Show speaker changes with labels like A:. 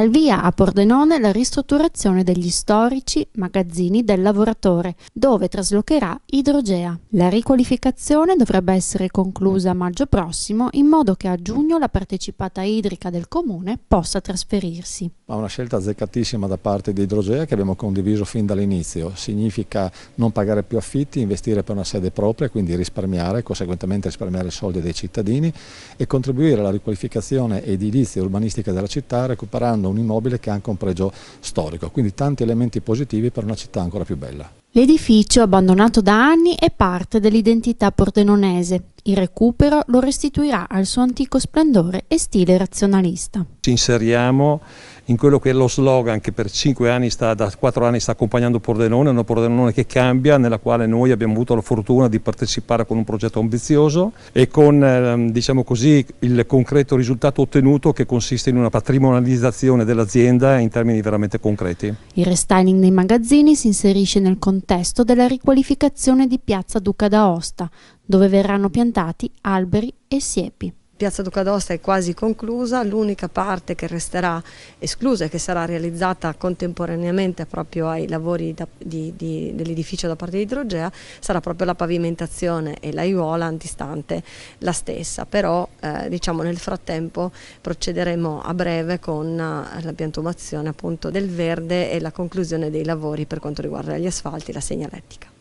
A: Al via a Pordenone la ristrutturazione degli storici magazzini del lavoratore, dove traslocherà Idrogea. La riqualificazione dovrebbe essere conclusa a maggio prossimo, in modo che a giugno la partecipata idrica del comune possa trasferirsi.
B: Ma una scelta azzeccatissima da parte di Idrogea che abbiamo condiviso fin dall'inizio. Significa non pagare più affitti, investire per una sede propria, quindi risparmiare, conseguentemente risparmiare i soldi dei cittadini e contribuire alla riqualificazione edilizia e urbanistica della città recuperando un immobile che ha anche un pregio storico, quindi tanti elementi positivi per una città ancora più bella.
A: L'edificio, abbandonato da anni, è parte dell'identità pordenonese. Il recupero lo restituirà al suo antico splendore e stile razionalista.
C: Ci inseriamo in quello che è lo slogan che per cinque anni sta, da quattro anni sta accompagnando Pordenone, una Pordenone che cambia, nella quale noi abbiamo avuto la fortuna di partecipare con un progetto ambizioso e con ehm, diciamo così, il concreto risultato ottenuto che consiste in una patrimonializzazione dell'azienda in termini veramente concreti.
A: Il restyling dei magazzini si inserisce nel contesto contesto della riqualificazione di Piazza Duca d'Aosta, dove verranno piantati
D: alberi e siepi. Piazza Duca d'Osta è quasi conclusa, l'unica parte che resterà esclusa e che sarà realizzata contemporaneamente proprio ai lavori dell'edificio da parte di idrogea sarà proprio la pavimentazione e l'aiuola antistante la stessa, però eh, diciamo nel frattempo procederemo a breve con eh, la piantumazione appunto del verde e la conclusione dei lavori per quanto riguarda gli asfalti e la segnalettica.